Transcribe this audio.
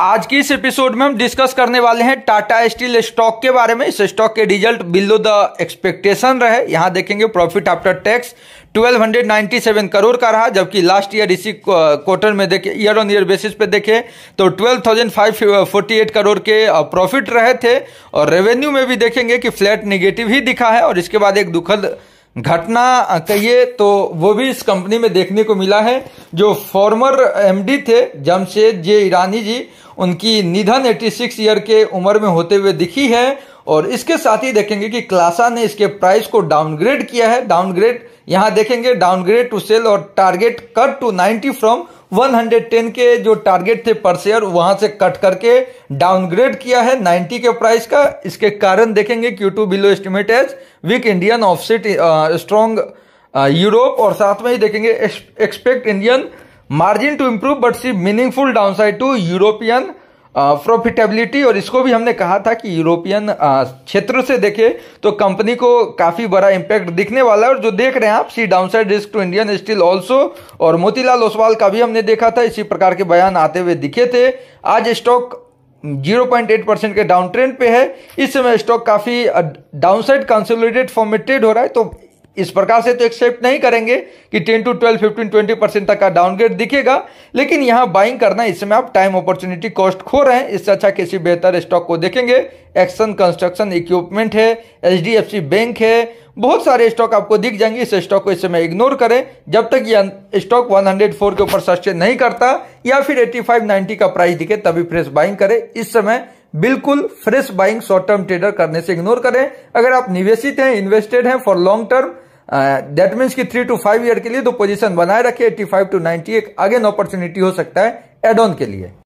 आज की इस एपिसोड में हम डिस्कस करने वाले हैं टाटा स्टील स्टॉक के बारे में इस स्टॉक के रिजल्ट बिलो द एक्सपेक्टेशन रहे यहां देखेंगे प्रॉफिट आफ्टर टैक्स 1297 करोड़ का रहा जबकि लास्ट ईयर इसी क्वार्टर में देखे ईयर ऑन ईयर बेसिस पे देखें तो 12,548 करोड़ के प्रॉफिट रहे थे और रेवेन्यू में भी देखेंगे कि फ्लैट निगेटिव ही दिखा है और इसके बाद एक दुखद घटना कहिए तो वो भी इस कंपनी में देखने को मिला है जो फॉर्मर एमडी थे जमशेद जे ईरानी जी उनकी निधन 86 ईयर के उम्र में होते हुए दिखी है और इसके साथ ही देखेंगे कि क्लासा ने इसके प्राइस को डाउनग्रेड किया है डाउनग्रेड यहां देखेंगे डाउनग्रेड टू सेल और टारगेट कट टू 90 फ्रॉम 110 के जो टारगेट थे पर शेयर वहां से कट करके डाउनग्रेड किया है 90 के प्राइस का इसके कारण देखेंगे Q two below estimate as weak Indian offset strong Europe और साथ में ही देखेंगे expect Indian margin to improve but see meaningful downside to European profitability और इसको भी हमने कहा था कि यूरोपियन क्षेत्र से देखें तो कंपनी को काफ़ी बड़ा इम्पैक्ट दिखने वाला है और जो देख रहे हैं आप see downside risk to Indian steel also और मोतीलाल ओसवाल का भी हमने देखा था इसी प्रकार के बयान आते हुए दिखे थे आज स्टॉक 0.8 परसेंट के डाउन ट्रेंड पे है इस समय स्टॉक काफ़ी डाउनसाइड कंसोलिडेट फॉर्मेटेड हो रहा है तो इस प्रकार से तो एक्सेप्ट नहीं करेंगे कि 10 टू 12, 15, 20 परसेंट तक का डाउनग्रेड दिखेगा लेकिन यहां बाइंग करना इसमें आप टाइम अपॉर्चुनिटी कॉस्ट खो रहे हैं इससे अच्छा किसी बेहतर स्टॉक को देखेंगे एक्शन कंस्ट्रक्शन इक्विपमेंट है एच बैंक है बहुत सारे स्टॉक आपको दिख जाएंगे इस स्टॉक को इस समय इग्नोर करें जब तक ये स्टॉक 104 के ऊपर सस्टेन नहीं करता या फिर 85, 90 का प्राइस दिखे तभी फ्रेश बाइंग करें इस समय बिल्कुल fresh buying short term trader करने से इग्नोर करें अगर आप निवेशित हैं इन्वेस्टेड हैं for long term that uh, means कि थ्री टू फाइव ईयर के लिए तो पोजीशन बनाए रखे 85 टू 90 एक अगेन अपॉर्चुनिटी हो सकता है एड ऑन के लिए